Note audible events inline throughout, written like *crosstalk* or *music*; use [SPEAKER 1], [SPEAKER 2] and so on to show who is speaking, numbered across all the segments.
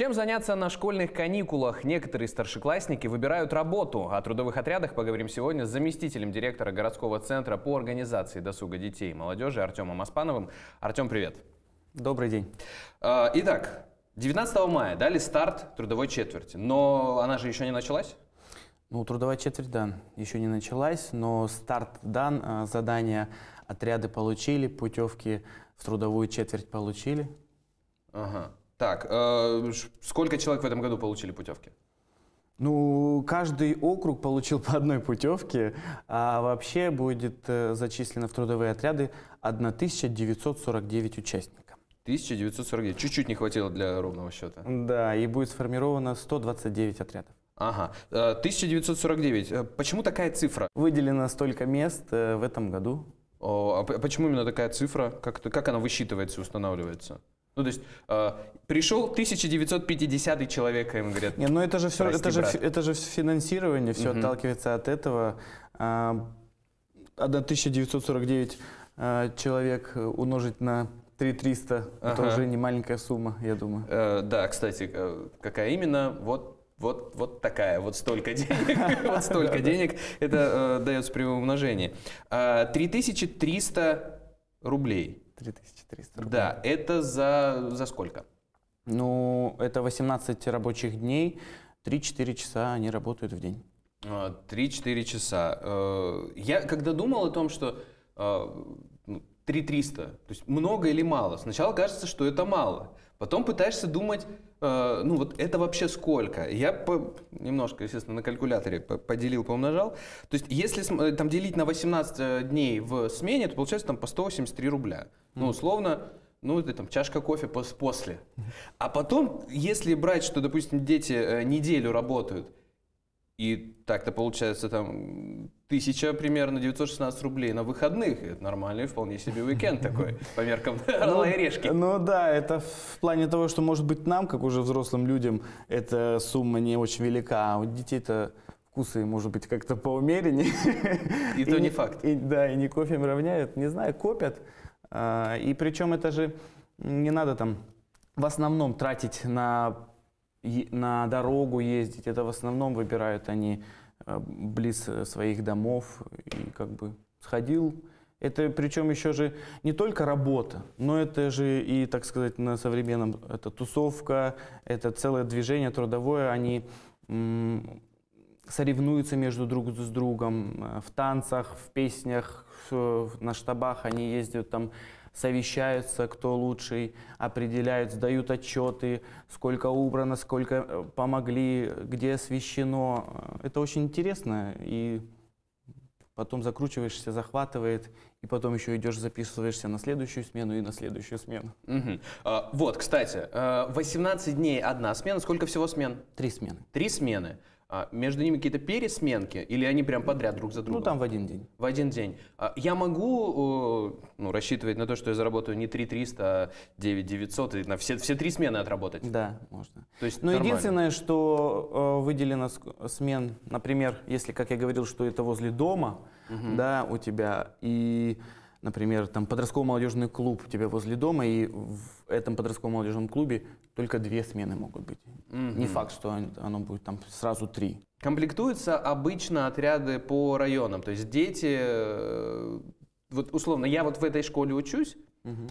[SPEAKER 1] Чем заняться на школьных каникулах? Некоторые старшеклассники выбирают работу. О трудовых отрядах поговорим сегодня с заместителем директора городского центра по организации досуга детей и молодежи Артемом Аспановым. Артем, привет. Добрый день. А, итак, 19 мая дали старт трудовой четверти, но она же еще не началась?
[SPEAKER 2] Ну, трудовая четверть, да, еще не началась, но старт дан, а, задания отряды получили, путевки в трудовую четверть получили.
[SPEAKER 1] Ага. Так, э, сколько человек в этом году получили путевки?
[SPEAKER 2] Ну, каждый округ получил по одной путевке, а вообще будет э, зачислено в трудовые отряды 1949 участников.
[SPEAKER 1] 1949. Чуть-чуть не хватило для ровного счета.
[SPEAKER 2] Да, и будет сформировано 129 отрядов.
[SPEAKER 1] Ага. 1949. Э, почему такая цифра? Выделено столько мест в этом году. О, а почему именно такая цифра? Как, как она высчитывается и устанавливается? Ну, то есть э, пришел 1950 человек, им говорят. Не, ну это же все, это же, это же финансирование, все угу. отталкивается
[SPEAKER 2] от этого. Э, а, 1949 э, человек э, умножить на 3300, ага. это уже не маленькая сумма, я думаю.
[SPEAKER 1] Э, да, кстати, э, какая именно, вот вот, вот такая, вот столько денег, *laughs* вот столько денег, это э, дается при умножении. Э, а, 3300 рублей. 3300 рублей. Да, это за, за сколько?
[SPEAKER 2] Ну, это 18 рабочих дней, 3-4 часа они работают в день.
[SPEAKER 1] 3-4 а, часа. Э, я когда думал о том, что э, ну, 3300. То есть много или мало? Сначала кажется, что это мало. Потом пытаешься думать, э, ну вот это вообще сколько? Я по, немножко, естественно, на калькуляторе поделил, помножал. То есть если э, там делить на 18 э, дней в смене, то получается там по 183 рубля. Ну условно, ну, это там чашка кофе после. А потом, если брать, что, допустим, дети э, неделю работают, и так-то получается там тысяча примерно 916 рублей на выходных. Это нормальный, вполне себе уикенд *laughs* такой, по меркам ну, *laughs* Орла
[SPEAKER 2] и Решки. Ну да, это в плане того, что, может быть, нам, как уже взрослым людям, эта сумма не очень велика, а у детей-то вкусы, может быть, как-то поумереннее. И то не факт. Да, и не кофе равняют, не знаю, копят. А, и причем это же не надо там в основном тратить на на дорогу ездить. Это в основном выбирают они э, близ э, своих домов и как бы сходил. Это причем еще же не только работа, но это же и, так сказать, на современном, это тусовка, это целое движение трудовое, они соревнуются между друг с другом э, в танцах, в песнях, на штабах они ездят там совещаются, кто лучший, определяют, сдают отчеты, сколько убрано, сколько э, помогли, где освещено. Это очень интересно, и потом закручиваешься, захватывает, и потом еще идешь, записываешься
[SPEAKER 1] на следующую смену и на следующую смену. Угу. А, вот, кстати, 18 э, дней одна смена, сколько всего смен? Три смены. Три смены. А между ними какие-то пересменки или они прям подряд друг за ну, другом? Ну, там в один день. В один день. А, я могу э, ну, рассчитывать на то, что я заработаю не 3 300, а 9 900 и на все, все три смены отработать? Да, можно. То есть Но единственное,
[SPEAKER 2] что э, выделено смен, например, если, как я говорил, что это возле дома, угу. да, у тебя, и например, там подростковый молодежный клуб у тебя возле дома, и в этом подростковом молодежном клубе только две смены могут быть. Mm-hmm. Не факт, что оно будет там сразу три.
[SPEAKER 1] Комплектуются обычно отряды по районам, то есть дети, э, вот условно, я вот в этой школе учусь, mm-hmm.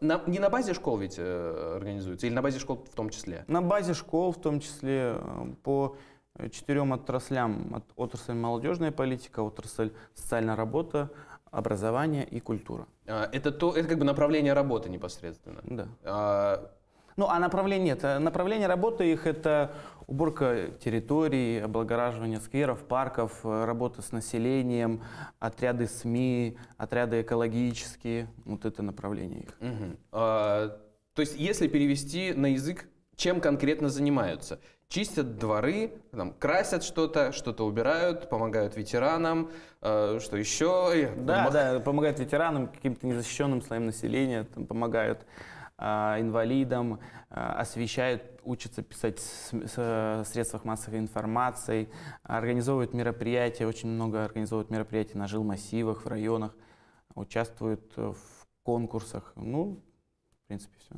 [SPEAKER 1] На, не на базе школ ведь э, организуется, или на базе школ в том числе?
[SPEAKER 2] На базе школ в том числе э, по э, четырем отраслям. От, отрасль молодежная политика, отрасль социальная работа, образование и культура.
[SPEAKER 1] А, это, то, это как бы направление работы непосредственно. Да. А...
[SPEAKER 2] Ну, а направление это а направление работы их это уборка территорий, облагораживание скверов, парков, работа с населением, отряды СМИ, отряды экологические, вот
[SPEAKER 1] это направление их. Угу. А, то есть, если перевести на язык, чем конкретно занимаются? чистят дворы, там, красят что-то, что-то убирают, помогают ветеранам, э, что еще. Да, Мах... да, помогают ветеранам, каким-то незащищенным
[SPEAKER 2] слоям населения, там, помогают э, инвалидам, э, освещают, учатся писать э, в средствах массовой информации, организовывают мероприятия, очень много организовывают мероприятий на жилмассивах, в районах, участвуют э, в конкурсах. Ну, в принципе,
[SPEAKER 1] все.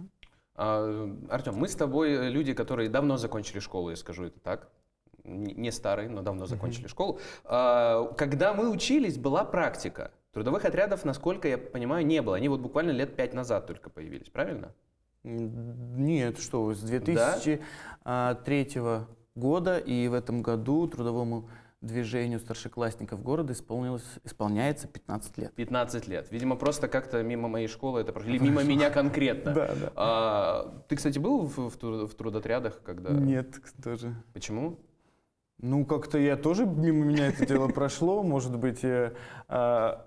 [SPEAKER 1] А, Артем, мы с тобой люди, которые давно закончили школу, я скажу это так. Не старые, но давно закончили mm-hmm. школу. А, когда мы учились, была практика. Трудовых отрядов, насколько я понимаю, не было. Они вот буквально лет пять назад только появились, правильно?
[SPEAKER 2] Нет, что вы, с 2003 да? А, года и в этом году трудовому движению старшеклассников города исполнилось, исполняется 15 лет.
[SPEAKER 1] 15 лет. Видимо, просто как-то мимо моей школы это прошло. Или мимо меня конкретно. *laughs* Да, да. А, ты, кстати, был в, в, в трудотрядах, когда... Нет, тоже. Почему?
[SPEAKER 2] Ну, как-то я тоже мимо меня это дело прошло, может быть. Э, а,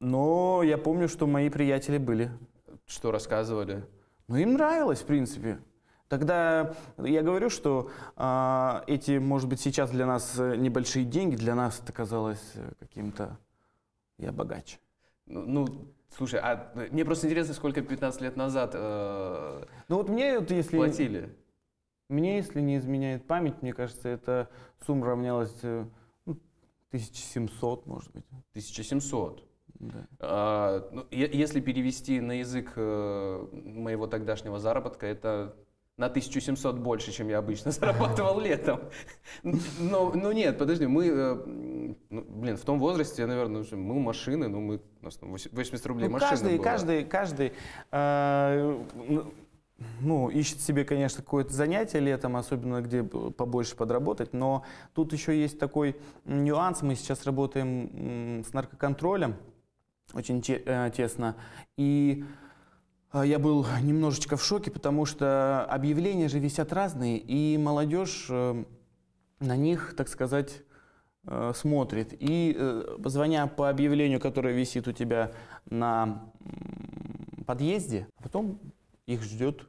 [SPEAKER 2] но я помню, что мои приятели были.
[SPEAKER 1] Что рассказывали?
[SPEAKER 2] Ну, им нравилось, в принципе. Тогда я говорю, что э, эти, может быть, сейчас для нас э, небольшие деньги, для нас это казалось э, каким-то я богач.
[SPEAKER 1] Ну, ну слушай, а э, мне просто интересно, сколько 15 лет назад э, ну, вот мне, вот, если, платили.
[SPEAKER 2] Мне, если не изменяет память, мне кажется, эта сумма равнялась ну, 1700, может быть.
[SPEAKER 1] 1700? Да. А, ну, если перевести на язык моего тогдашнего заработка, это на 1700 больше, чем я обычно *laughs* зарабатывал летом. Но, ну нет, подожди, мы, э, ну, блин, в том возрасте, наверное, мы машины, ну мы, у нас 80 рублей ну, машина каждый, была. Каждый,
[SPEAKER 2] каждый, э, ну, ну ищет себе, конечно, какое-то занятие летом, особенно где побольше подработать, но тут еще есть такой нюанс, мы сейчас работаем с наркоконтролем очень э, тесно, и... Э, а, я был немножечко в шоке, потому что объявления же висят разные, и молодежь э, на них, так сказать, э, смотрит. И э, звоня по объявлению, которое висит у тебя на подъезде, а потом их ждет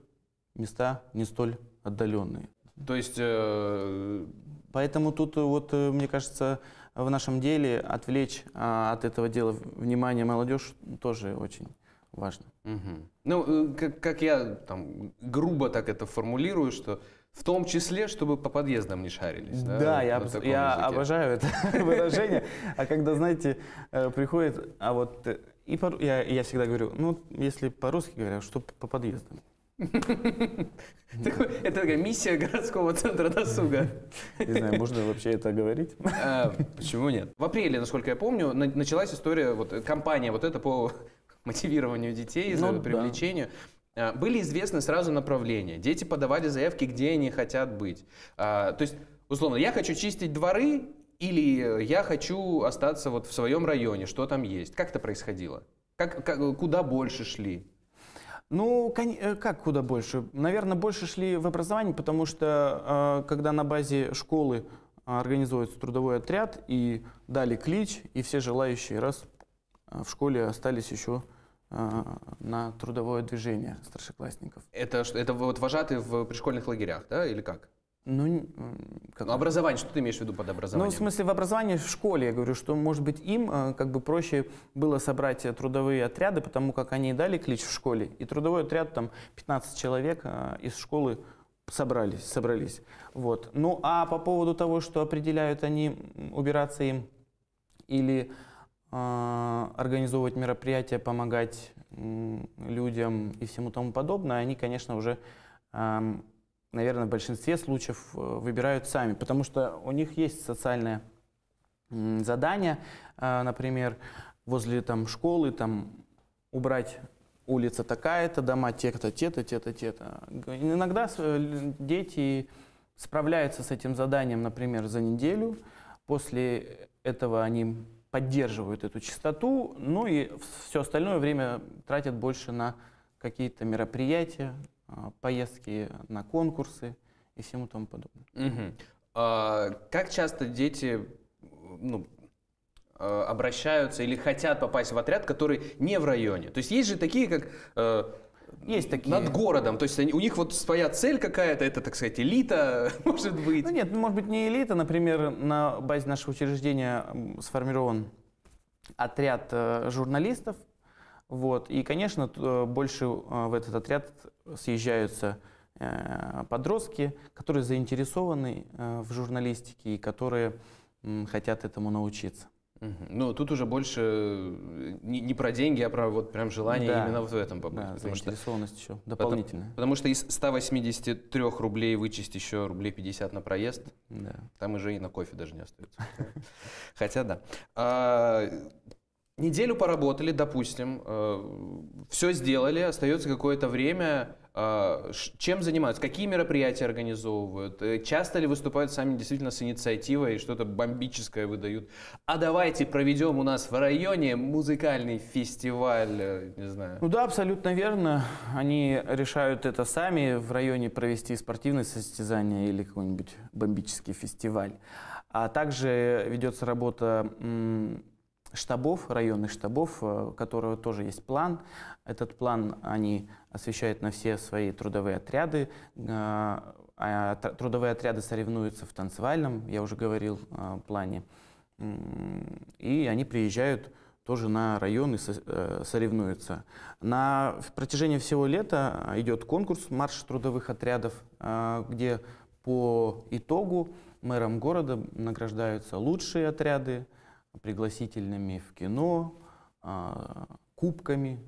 [SPEAKER 2] места не столь отдаленные. То есть... Э... Поэтому тут вот, мне кажется, в нашем деле отвлечь а, от этого дела внимание молодежь тоже очень важно.
[SPEAKER 1] Угу. Ну, э, как, как я там грубо так это формулирую, что в том числе, чтобы по подъездам не шарились. Да, да я, об, я обожаю это *laughs*
[SPEAKER 2] выражение. А когда, знаете, э, приходит, а вот э, и по, я, я всегда говорю, ну, если по-русски говоря, что по подъездам. *laughs*
[SPEAKER 1] Это такая миссия городского центра досуга. Не знаю,
[SPEAKER 2] можно вообще это говорить? *laughs*
[SPEAKER 1] А, почему нет? В апреле, насколько я помню, началась история, вот компания вот эта по мотивированию детей, ну, за привлечению. Да. Были известны сразу направления. Дети подавали заявки, где они хотят быть. А, то есть, условно, я хочу чистить дворы, или я хочу остаться вот в своем районе, что там есть. Как это происходило? Как, как, куда больше
[SPEAKER 2] шли? Ну, э, как куда больше? Наверное, больше шли в образование, потому что а, когда на базе школы организуется трудовой отряд и дали клич, и все желающие раз а, в школе остались еще Э, на трудовое движение старшеклассников.
[SPEAKER 1] Это, что? это вот вожатые в пришкольных лагерях, да, или как? Ну, э, как... ну, образование, что ты имеешь в виду под образованием? Ну, в
[SPEAKER 2] смысле, в образовании в школе, я говорю, что, может быть, им э, как бы проще было собрать трудовые отряды, потому как они дали клич в школе, и трудовой отряд, там, 15 человек из школы собрались, собрались. Вот. Ну, а по поводу того, что определяют они, убираться им или Э, организовывать мероприятия, помогать людям и всему тому подобное, они, конечно, уже, эм, наверное, в большинстве случаев э, выбирают сами, потому что у них есть социальное задание, э, например, возле там, школы там, убрать улица такая-то, дома те-то, те-то, те-то, те-то. Иногда дети справляются с этим заданием, например, за неделю. После этого они поддерживают эту чистоту, ну и все остальное время тратят больше на какие-то мероприятия, а, поездки на конкурсы и всему тому подобное.
[SPEAKER 1] Угу. А, как часто дети ну, а, обращаются или хотят попасть в отряд, который не в районе. То есть есть же такие, как э, есть такие. Над городом. То есть они, у них вот своя цель какая-то, это, так сказать, элита, *laughs* может
[SPEAKER 2] быть. Ну нет, ну, может быть, не элита. Например, на базе нашего учреждения сформирован отряд э, журналистов. Вот. И, конечно, э, больше э, в этот отряд съезжаются подростки, которые заинтересованы в журналистике и которые хотят этому научиться.
[SPEAKER 1] Ну, тут уже больше э, не, не про деньги, а про вот прям желание да. именно вот в этом побыть. Да, потому заинтересованность что, еще дополнительная. Потому, потому что из 183 рублей вычесть еще рублей 50 на проезд, да. там уже и на кофе даже не остается. *laughs* Хотя да. А, Неделю поработали, допустим, э, все сделали, остается какое-то время. Э, чем занимаются? Какие мероприятия организовывают? Э, часто ли выступают сами действительно с инициативой и что-то бомбическое выдают? А давайте проведем у нас в районе музыкальный фестиваль, э, не знаю. Ну
[SPEAKER 2] да, абсолютно верно. Они решают это сами, в районе провести спортивное состязание или какой-нибудь бомбический фестиваль. А также ведется работа штабов, районных штабов, э, у которого тоже есть план. Этот план они освещают на все свои трудовые отряды. Э, а трудовые отряды соревнуются в танцевальном, я уже говорил, э, плане. И они приезжают тоже на районы соревнуются. На в протяжении всего лета идет конкурс «Марш трудовых отрядов», где по итогу мэром города награждаются лучшие отряды, пригласительными в кино, а, кубками,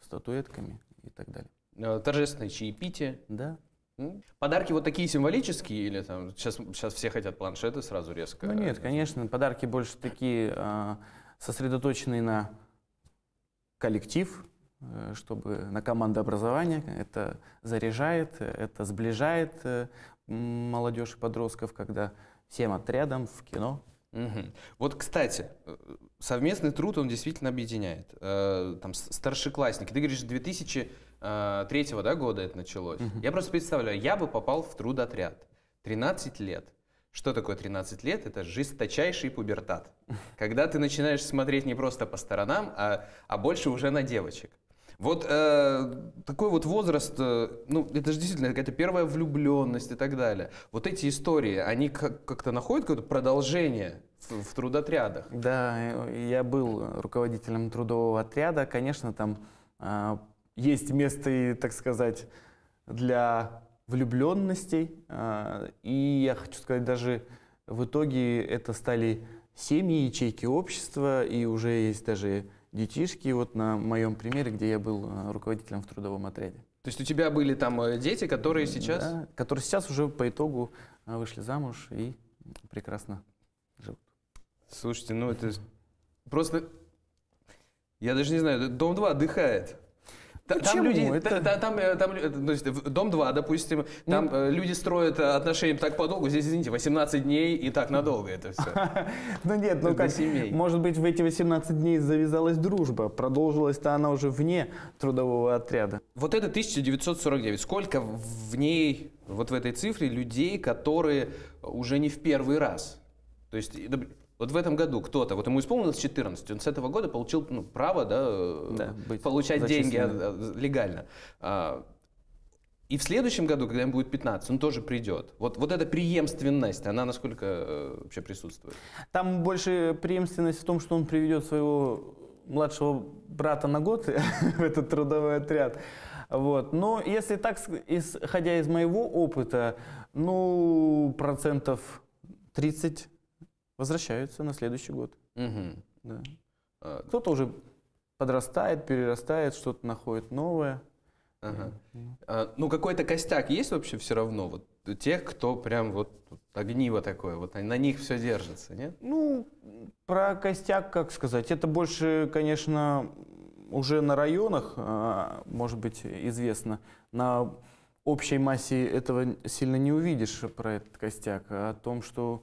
[SPEAKER 2] статуэтками и так далее.
[SPEAKER 1] Э, Торжественное чаепитие. Да. Подарки вот такие символические или там сейчас, сейчас все хотят планшеты сразу резко? Ну
[SPEAKER 2] нет, конечно, подарки больше такие а, сосредоточенные на коллектив, э, чтобы на командообразование. Это заряжает, это сближает э,
[SPEAKER 1] молодежь и подростков, когда всем отрядом в кино Угу. Вот, кстати, э, совместный труд, он действительно объединяет. Э, там старшеклассники, ты говоришь, 2003 э, да, года это началось. Угу. Я просто представляю, я бы попал в трудотряд. 13 лет. Что такое 13 лет? Это жесточайший пубертат. *laughs* Когда ты начинаешь смотреть не просто по сторонам, а, а больше уже на девочек. Вот э, такой вот возраст, э, ну, это же действительно какая-то первая влюбленность и так далее. Вот эти истории, они как- как-то находят какое-то продолжение в, в трудотрядах?
[SPEAKER 2] Да, э, я был руководителем трудового отряда. Конечно, там э, есть место и, так сказать, для влюбленностей. Э, и я хочу сказать, даже в итоге это стали семьи, ячейки общества, и уже есть даже детишки, вот на моем примере, где я был э, руководителем в трудовом отряде.
[SPEAKER 1] То есть у тебя были там э, дети, которые сейчас? Да,
[SPEAKER 2] которые сейчас уже по итогу э, вышли замуж и прекрасно живут. Слушайте, ну
[SPEAKER 1] это просто... Я даже не знаю, Дом-2 отдыхает. Там люди, это... та, там, э, там, э, ну, есть, дом 2, допустим, ну. там ну... люди строят отношения так подолгу, здесь, извините, 18 дней и так надолго это все.
[SPEAKER 2] *laughs* Ну нет, ну как, может быть, в эти 18 дней завязалась дружба, продолжилась-то она уже вне трудового
[SPEAKER 1] отряда. Вот это 1949, сколько в ней, вот в этой цифре людей, которые уже не в первый раз? То есть вот в этом году кто-то, вот ему исполнилось 14, он с этого года получил ну, право да, да, получать деньги а, а, легально. А, и в следующем году, когда ему будет 15, он тоже придет. Вот, вот эта преемственность, она насколько э, вообще присутствует? Там больше
[SPEAKER 2] преемственность в том, что он приведет своего младшего брата на год *laughs* в этот трудовой отряд. Вот. Но если так, исходя из моего опыта, ну, процентов 30 возвращаются на следующий год.
[SPEAKER 1] Угу. Да. А, Кто-то уже подрастает, перерастает, что-то находит новое. Ага. А, ну, какой-то костяк есть вообще все равно? Вот тех, кто прям вот огниво такое, вот на них все держится, нет?
[SPEAKER 2] Ну, про костяк, как сказать, это больше, конечно, уже на районах, а, может быть, известно. На общей массе этого сильно не увидишь про этот костяк. А о том, что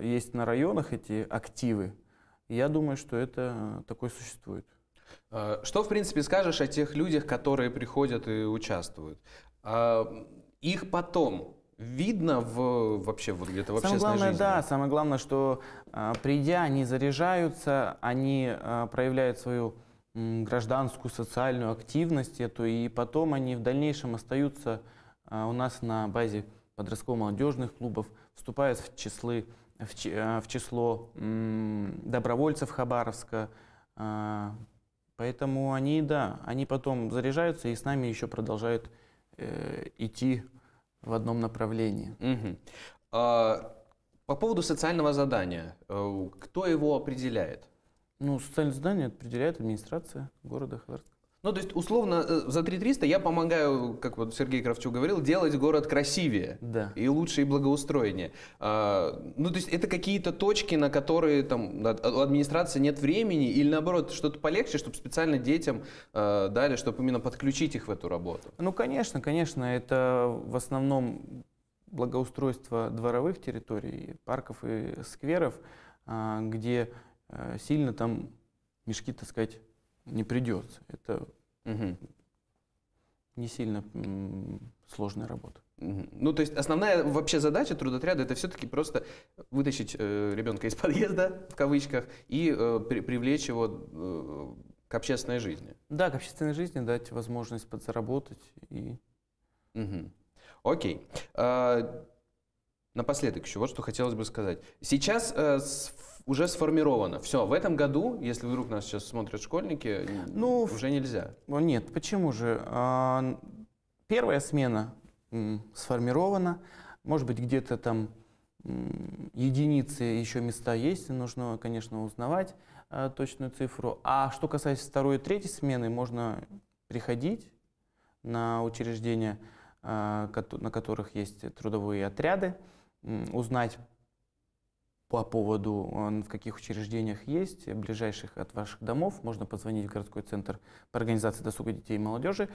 [SPEAKER 2] есть на районах эти активы. я думаю, что это э, такое существует.
[SPEAKER 1] А, что, в принципе, скажешь о тех людях, которые приходят и участвуют? А, их потом видно в, вообще вот где-то в самое главное, жизни? Да,
[SPEAKER 2] самое главное, что э, придя, они заряжаются, они э, проявляют свою гражданскую социальную активность эту, и потом они в дальнейшем остаются у нас на базе подростково-молодежных клубов, вступает в, числы, в, э, в число добровольцев Хабаровска. А, поэтому они, да, они потом заряжаются и с нами еще продолжают э, идти в одном направлении.
[SPEAKER 1] Угу. А, по поводу социального задания, э, кто его определяет?
[SPEAKER 2] Ну, социальное задание определяет администрация города Хабаровска.
[SPEAKER 1] Ну, то есть, условно, э, за 3300 я помогаю, как вот Сергей Кравчук говорил, делать город красивее да. и лучше и благоустроеннее. А, ну, то есть, это какие-то точки, на которые там а, у администрации нет времени, или наоборот, что-то полегче, чтобы специально детям а, дали, чтобы именно подключить их в эту работу.
[SPEAKER 2] Ну, конечно, конечно, это в основном благоустройство дворовых территорий, парков и скверов, а, где э, сильно там мешки таскать не придется. Это угу. не сильно сложная работа. Ну,
[SPEAKER 1] то есть основная вообще задача трудотряда это все-таки просто вытащить э, ребенка из подъезда, в кавычках, и э, при, привлечь его э, к общественной жизни.
[SPEAKER 2] Да, к общественной жизни дать возможность подзаработать и.
[SPEAKER 1] Угу. Окей. А, напоследок еще вот что хотелось бы сказать. Сейчас э, с уже сформировано. Все, в этом году, если вдруг нас сейчас смотрят школьники, ну, уже нельзя.
[SPEAKER 2] Нет, почему же? А, первая смена сформирована. Может быть, где-то там единицы еще места есть, нужно, конечно, узнавать а, точную цифру. А что касается второй и третьей смены, можно приходить на учреждения, а, на которых есть трудовые отряды, узнать по поводу, в каких учреждениях есть, э, ближайших от ваших домов, можно позвонить в городской центр по организации досуга детей и молодежи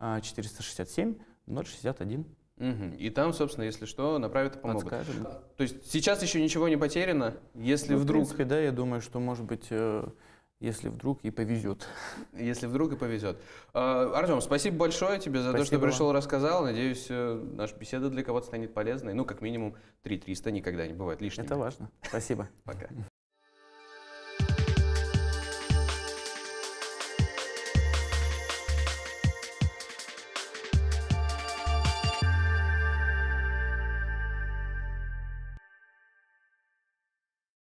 [SPEAKER 2] 467 061.
[SPEAKER 1] Угу. И там, собственно, если что, направят и помогут. Подскажем. А, то есть сейчас еще ничего не потеряно, если ну, вдруг... В
[SPEAKER 2] принципе, да, я думаю, что, может быть, э, если вдруг и повезет.
[SPEAKER 1] Если вдруг и повезет. А, Артем, спасибо большое тебе за спасибо. то, что пришел, рассказал. Надеюсь, э, наша беседа для кого-то станет полезной. Ну, как минимум, 3 300 никогда не бывает лишним. Это важно. Спасибо. Пока.